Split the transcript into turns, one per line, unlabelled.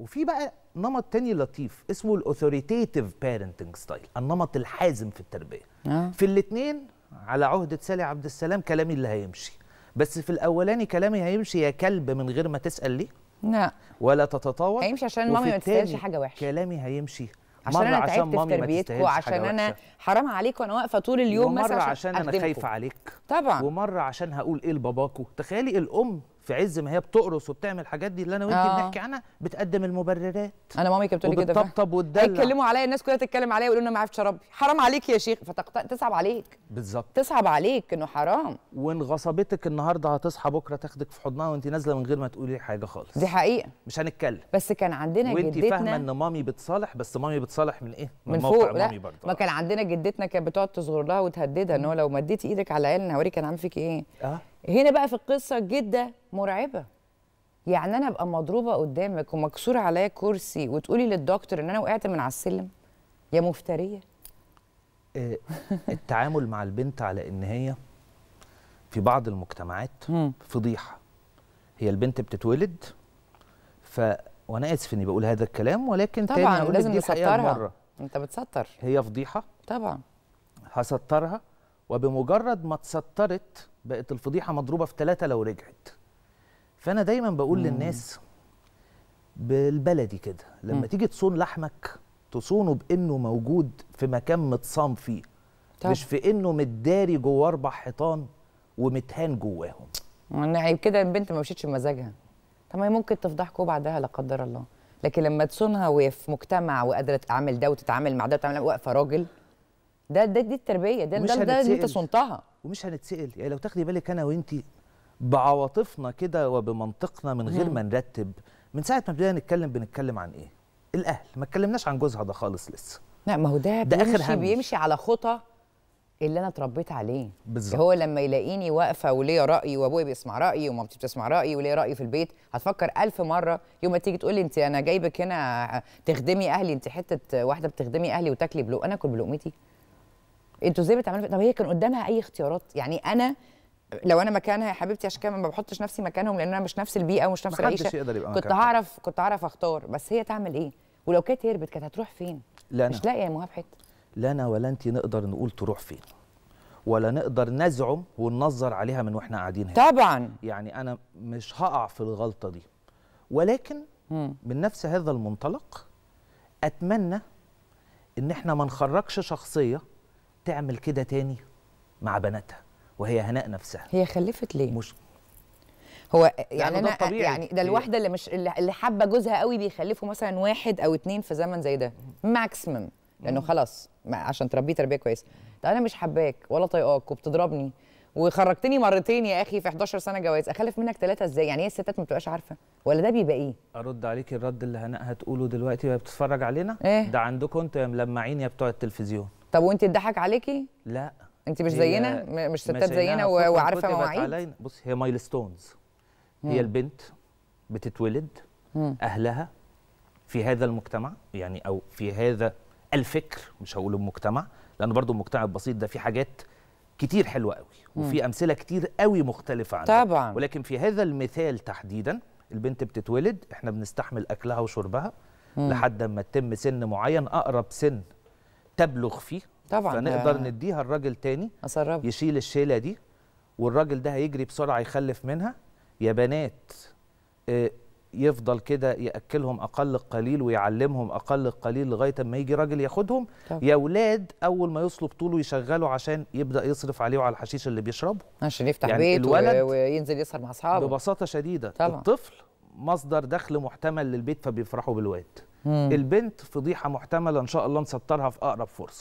وفي بقى نمط تاني لطيف اسمه الاوثوريتيف بارنتنج ستايل النمط الحازم في التربيه آه. في الاثنين على عهده سالي عبد السلام كلامي اللي هيمشي بس في الاولاني كلامي هيمشي يا كلب من غير ما تسال ليه لا ولا تتطاول
هيمشي عشان مامي ما تستاهلش حاجه وحشه
كلامي هيمشي عشان انا تعبت في تربيتكم وعشان انا
حرام عليكم وانا واقفه طول اليوم مثلا عشان, عشان انا خايفه عليك طبعا
ومره عشان هقول ايه لباباكو تخيلي الام في عز ما هي بتقرص وبتعمل الحاجات دي اللي انا وانت آه. بنحكي عنها
بتقدم المبررات انا مامي كانت بتقولي كده بتطبطب وتدلع يتكلموا عليا الناس كلها تتكلم عليا ويقولوا انا ما عرفتش اربي حرام عليك يا شيخ تصعب عليك بالظبط تصعب عليك انه حرام
وان غصبتك النهارده هتصحى بكره تاخدك في حضنها وانت نازله من غير ما تقولي حاجه خالص دي حقيقه مش هنتكلم
بس كان عندنا وإنتي جدتنا وانت فاهمه ان
مامي بتصالح بس مامي بتصالح من ايه من, من فوق مامي برضه
ما كان عندنا جدتنا كانت بتقعد تصغر لها وتهددها ان هو لو مديتي ايدك على عيالنا هوريك انا عامل فيك ايه اه هنا بقى في القصه جده مرعبه يعني انا ابقى مضروبه قدامك ومكسور عليا كرسي وتقولي للدكتور ان انا وقعت من على السلم يا مفتريه
آه، التعامل مع البنت على ان هي في بعض المجتمعات فضيحه هي البنت بتتولد ف وانا اسف اني بقول هذا الكلام ولكن طبعا تاني لازم نسطرها مره انت بتسطر هي فضيحه طبعا هسطرها وبمجرد ما اتسترت بقت الفضيحه مضروبه في ثلاثه لو رجعت فانا دايما بقول مم. للناس بالبلدي كده لما مم. تيجي تصون لحمك تصونه بانه موجود في مكان متصام فيه طب. مش في انه متداري جواه اربع حيطان ومتهان جواهم
عيب كده البنت ما مشيتش بمزاجها طب ما هي ممكن تفضحكوا بعدها لا قدر الله لكن لما تصونها وهي في مجتمع وقادره تتعامل ده وتتعامل مع ده وتتعامل واقفه راجل ده ده دي التربيه ده ده, ده اللي انت
صنتها ومش هنتسال يعني لو تاخدي بالك انا وانت بعواطفنا كده وبمنطقنا من غير ما نرتب من ساعه ما بدينا نتكلم
بنتكلم عن ايه الاهل ما اتكلمناش عن جوزها ده خالص لسه لا ما هو ده, ده بيمشي آخر بيمشي على خطى اللي انا اتربيت عليه بالظبط هو لما يلاقيني واقفه وليا راي وابويا بيسمع رايي ومامتي بتسمع رايي وليا راي في البيت هتفكر ألف مره يوم ما تيجي تقول لي انت انا جايبك هنا تخدمي اهلي انت حته واحده بتخدمي اهلي وتاكلي بلو انا اكل بلقمتي انتوا ازاي بتعملوا طب هي كان قدامها اي اختيارات يعني انا لو انا مكانها يا حبيبتي عشان كده ما بحطش نفسي مكانهم لان انا مش نفس البيئه ومش نفس العيشه كنت هعرف كنت هعرف اختار بس هي تعمل ايه ولو كانت هربت كانت هتروح فين لا مش لاقيه يا مهاب حته
لا انا ولا انت نقدر نقول تروح فين ولا نقدر نزعم وننظر عليها من واحنا قاعدين هنا طبعا يعني انا مش هقع في الغلطه دي ولكن مم. من نفس هذا المنطلق اتمنى ان احنا ما نخرجش شخصيه تعمل كده تاني مع بناتها وهي هناء نفسها هي خلفت
ليه مش هو يعني انا طبيعي. يعني ده الواحده اللي مش اللي حابه جوزها قوي بيخلفوا مثلا واحد او اتنين في زمن زي ده ماكسيمم لانه خلاص عشان تربيه تربيه كويسه ده انا مش حباك ولا طايقاك وبتضربني وخرجتني مرتين يا اخي في 11 سنه جواز اخلف منك ثلاثه ازاي يعني هي الستات ما بتبقاش عارفه ولا ده بيبقى ايه
ارد عليك الرد اللي هناء هتقوله دلوقتي وهي بتتفرج علينا إيه؟ ده عندكم انتوا يا ملمعين يا بتوع التلفزيون
طب وانت اتضحك عليكي؟ لا انت مش زينا مش ستات زينا وعارفه مواعيد
بص هي مايلستونز هي البنت بتتولد مم. اهلها في هذا المجتمع يعني او في هذا الفكر مش هقول المجتمع لانه برضو المجتمع البسيط ده في حاجات كتير حلوه قوي وفي امثله كتير قوي مختلفه عنها طبعا ولكن في هذا المثال تحديدا البنت بتتولد احنا بنستحمل اكلها وشربها مم. لحد ما تتم سن معين اقرب سن تبلغ فيه طبعا فنقدر نديها الراجل تاني أسرب. يشيل الشيله دي والراجل ده هيجري بسرعه يخلف منها يا بنات آه، يفضل كده ياكلهم اقل قليل ويعلمهم اقل قليل لغايه اما يجي راجل ياخدهم طبعا. يا اولاد اول ما يوصلوا بطوله يشغلوا عشان يبدا يصرف عليه وعلى الحشيش اللي بيشربه عشان يفتح يعني بيت الولد
وينزل يسهر مع اصحابه
ببساطه شديده طبعا. الطفل مصدر دخل محتمل للبيت فبيفرحوا بالواد البنت فضيحه محتمله ان شاء الله نسترها في اقرب فرصه